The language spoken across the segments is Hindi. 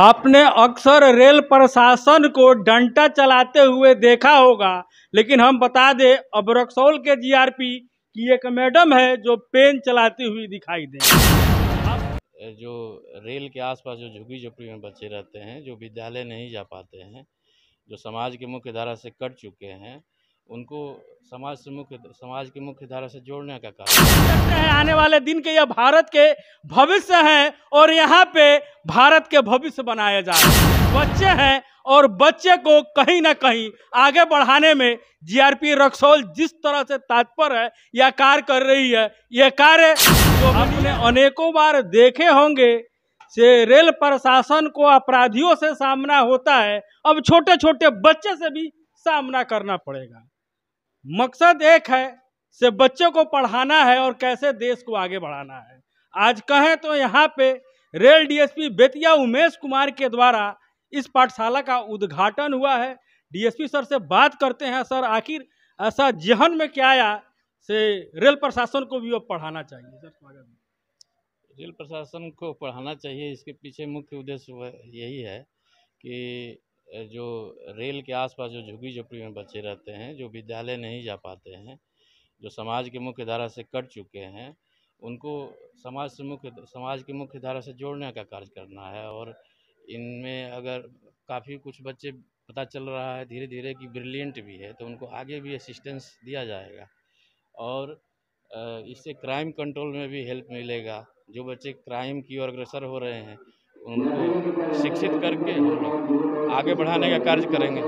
आपने अक्सर रेल प्रशासन को डंटा चलाते हुए देखा होगा लेकिन हम बता दें अब रक्सौल के जीआरपी की एक मैडम है जो पेन चलाती हुई दिखाई दे जो रेल के आसपास जो झुग्गी झुपड़ी में बच्चे रहते हैं जो विद्यालय नहीं जा पाते हैं जो समाज के मुख्य धारा से कट चुके हैं उनको समाज से मुख्य समाज की मुख्य धारा से जोड़ने का कार्य हैं आने वाले दिन के यह भारत के भविष्य हैं और यहाँ पे भारत के भविष्य बनाया जा बच्चे हैं और बच्चे को कहीं ना कहीं आगे बढ़ाने में जीआरपी रक्सौल जिस तरह से तात्पर है यह कार्य कर रही है यह कार्य जो हमने अनेकों बार देखे होंगे से रेल प्रशासन को अपराधियों से सामना होता है अब छोटे छोटे बच्चे से भी सामना करना पड़ेगा मकसद एक है से बच्चों को पढ़ाना है और कैसे देश को आगे बढ़ाना है आज कहें तो यहाँ पे रेल डीएसपी बेतिया उमेश कुमार के द्वारा इस पाठशाला का उद्घाटन हुआ है डीएसपी सर से बात करते हैं सर आखिर ऐसा जहन में क्या आया से रेल प्रशासन को भी अब पढ़ाना चाहिए सर स्वागत रेल प्रशासन को पढ़ाना चाहिए इसके पीछे मुख्य उद्देश्य यही है कि जो रेल के आसपास जो झुग्गी झोपड़ी में बच्चे रहते हैं जो विद्यालय नहीं जा पाते हैं जो समाज के मुख्य धारा से कट चुके हैं उनको समाज से मुख्य समाज के मुख्य धारा से जोड़ने का कार्य करना है और इनमें अगर काफ़ी कुछ बच्चे पता चल रहा है धीरे धीरे कि ब्रिलियंट भी है तो उनको आगे भी असिस्टेंस दिया जाएगा और इससे क्राइम कंट्रोल में भी हेल्प मिलेगा जो बच्चे क्राइम की ओर अग्रसर हो रहे हैं उनको शिक्षित करके हम लोग आगे बढ़ाने का कार्य करेंगे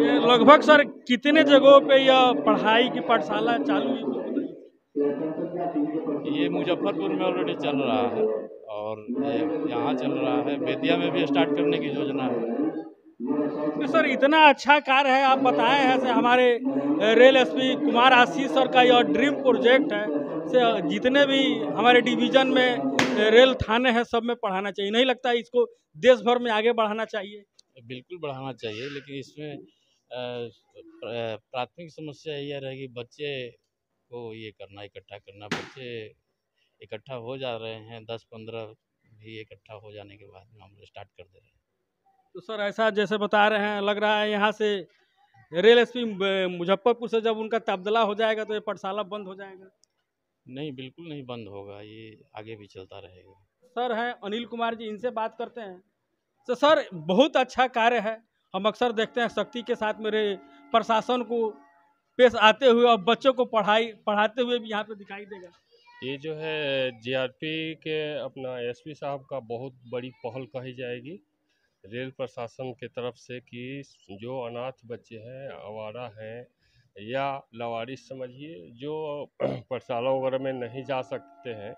ये लगभग सर कितने जगहों पे यह पढ़ाई की पाठशाला चालू हुई ये मुजफ्फरपुर में ऑलरेडी चल रहा है और यहाँ चल रहा है बेतिया में भी स्टार्ट करने की योजना है तो सर इतना अच्छा कार्य है आप बताए हैं से हमारे rail SP Kumar Ashish sir का यह ड्रीम प्रोजेक्ट है से जितने भी हमारे डिवीजन में रेल थाने हैं सब में पढ़ाना चाहिए नहीं लगता इसको देश भर में आगे बढ़ाना चाहिए बिल्कुल बढ़ाना चाहिए लेकिन इसमें प्राथमिक समस्या यह रहेगी बच्चे को ये करना इकट्ठा करना बच्चे इकट्ठा हो जा रहे हैं दस पंद्रह भी इकट्ठा हो जाने के बाद मामले स्टार्ट कर दे रहे हैं तो सर ऐसा जैसे बता रहे हैं लग रहा है यहाँ से रेल एस पी मुजफ्फरपुर से जब उनका तब्दला हो जाएगा तो ये पाठशाला बंद हो जाएगा नहीं बिल्कुल नहीं बंद होगा ये आगे भी चलता रहेगा सर हैं अनिल कुमार जी इनसे बात करते हैं तो सर बहुत अच्छा कार्य है हम अक्सर देखते हैं शक्ति के साथ मेरे प्रशासन को पेश आते हुए और बच्चों को पढ़ाई पढ़ाते हुए भी यहाँ पे दिखाई देगा ये जो है जीआरपी के अपना एसपी साहब का बहुत बड़ी पहल कही जाएगी रेल प्रशासन के तरफ से कि जो अनाथ बच्चे हैं आवारा हैं या लवारिस समझिए जो पाठशाला वगैरह में नहीं जा सकते हैं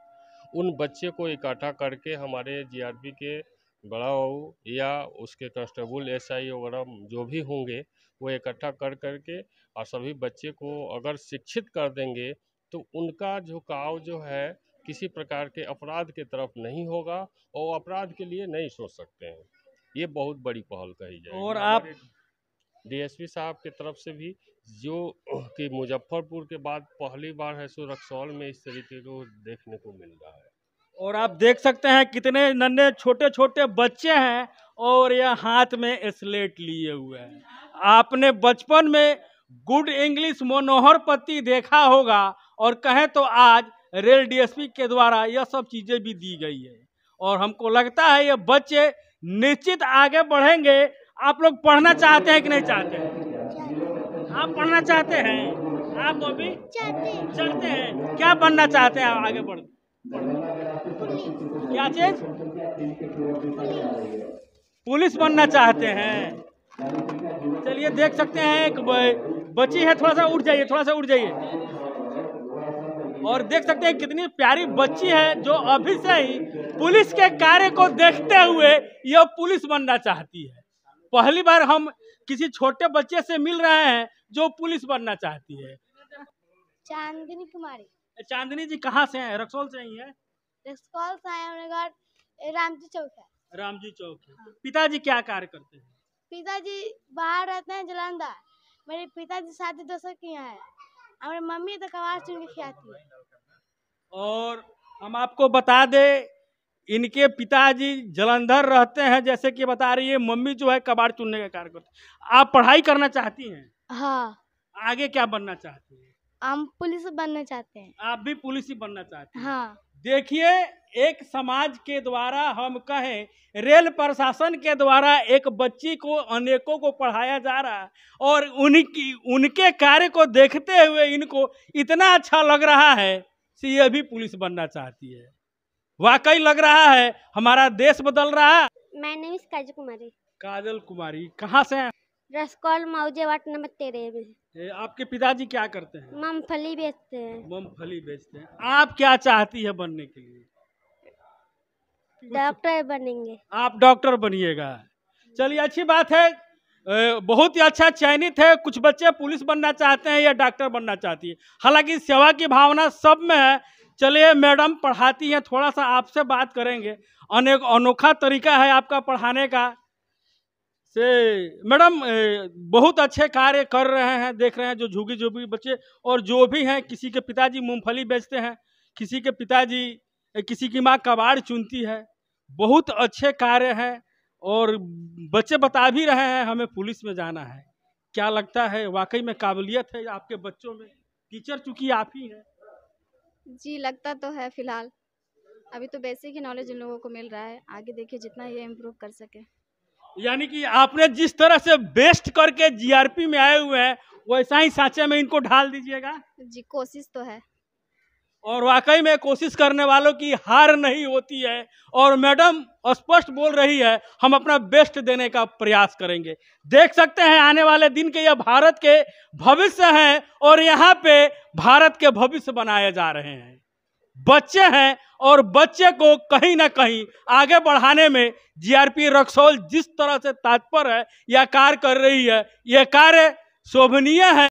उन बच्चे को इकट्ठा करके हमारे जीआरपी के बड़ा हो या उसके कॉन्स्टेबुल एस आई वगैरह जो भी होंगे वो इकट्ठा कर करके और सभी बच्चे को अगर शिक्षित कर देंगे तो उनका झुकाव जो है किसी प्रकार के अपराध के तरफ नहीं होगा और अपराध के लिए नहीं सोच सकते हैं ये बहुत बड़ी पहल कही जाए और आप डीएसपी साहब की तरफ से भी जो कि मुजफ्फरपुर के बाद पहली बार है सो रक्सौल में इस तरीके को देखने को मिल रहा है और आप देख सकते हैं कितने नन्हे छोटे छोटे बच्चे हैं और यह हाथ में स्लेट लिए हुए हैं आपने बचपन में गुड इंग्लिश मनोहर पत्ती देखा होगा और कहें तो आज रेल डीएसपी के द्वारा यह सब चीज़ें भी दी गई है और हमको लगता है ये बच्चे निश्चित आगे बढ़ेंगे आप लोग पढ़ना चाहते हैं कि नहीं चाहते हैं आप पढ़ना चाहते हैं आप अभी चलते हैं क्या बनना चाहते हैं आगे बढ़ क्या चीज पुलिस बनना चाहते हैं चलिए देख सकते हैं एक बच्ची है थोड़ा सा उठ जाइए थोड़ा सा उठ जाइए और देख सकते हैं कितनी प्यारी बच्ची है जो अभी से ही पुलिस के कार्य को देखते हुए यह पुलिस बनना चाहती है पहली बार हम किसी छोटे बच्चे से मिल रहे हैं जो पुलिस बनना चाहती है चांदनी कुमारी चांदनी जी कहाँ से हैं रक्सौल से ही है रक्सौल से आए रामजी चौक है रामजी चौक है हाँ। पिताजी क्या कार्य करते हैं पिताजी बाहर रहते हैं जलंधर मेरे पिताजी शादी दो के यहाँ है हमारे मम्मी तो कबाड़ चुन के खिलाती है और हम आपको बता दे इनके पिताजी जलंधर रहते हैं जैसे कि बता रही है मम्मी जो है कबाड़ चुनने का कार्य करते आप पढ़ाई करना चाहती हैं हाँ आगे क्या बनना चाहती हैं हम पुलिस बनना चाहते हैं आप भी पुलिस ही बनना चाहते हैं हाँ देखिए एक समाज के द्वारा हम कहें रेल प्रशासन के द्वारा एक बच्ची को अनेकों को पढ़ाया जा रहा और उनकी उनके कार्य को देखते हुए इनको इतना अच्छा लग रहा है कि ये भी पुलिस बनना चाहती है वाकई लग रहा है हमारा देश बदल रहा मैं काजल कुमारी काजल कुमारी कहाँ से है रसकौल मौजे वार्ड नंबर तेरह में ए, आपके पिताजी क्या करते हैं मूंगफली बेचते हैं मूंगफली बेचते हैं आप क्या चाहती है बनने के लिए डॉक्टर बनेंगे आप डॉक्टर बनिएगा चलिए अच्छी बात है बहुत ही अच्छा चयनित है कुछ बच्चे पुलिस बनना चाहते हैं या डॉक्टर बनना चाहती है हालांकि सेवा की भावना सब में है चलिए मैडम पढ़ाती हैं थोड़ा सा आपसे बात करेंगे अनेक अनोखा तरीका है आपका पढ़ाने का से मैडम बहुत अच्छे कार्य कर रहे हैं देख रहे हैं जो झुगी झुगी बच्चे और जो भी हैं किसी के पिताजी मूंगफली बेचते हैं किसी के पिताजी किसी की माँ कबाड़ चुनती है बहुत अच्छे कार्य हैं और बच्चे बता भी रहे हैं हमें पुलिस में जाना है क्या लगता है वाकई में काबिलियत है आपके बच्चों में टीचर चूंकि आप ही हैं जी लगता तो है फिलहाल अभी तो बेसिक ही नॉलेज इन लोगों को मिल रहा है आगे देखिए जितना ये इम्प्रूव कर सके यानी कि आपने जिस तरह से बेस्ट करके जीआरपी में आए हुए हैं वैसा ही सांचे में इनको ढाल दीजिएगा जी कोशिश तो है और वाकई में कोशिश करने वालों की हार नहीं होती है और मैडम स्पष्ट बोल रही है हम अपना बेस्ट देने का प्रयास करेंगे देख सकते हैं आने वाले दिन के यह भारत के भविष्य हैं और यहाँ पे भारत के भविष्य बनाए जा रहे हैं बच्चे हैं और बच्चे को कहीं ना कहीं आगे बढ़ाने में जीआरपी रक्सौल जिस तरह से तात्पर है या कार्य कर रही है यह कार्य शोभनीय है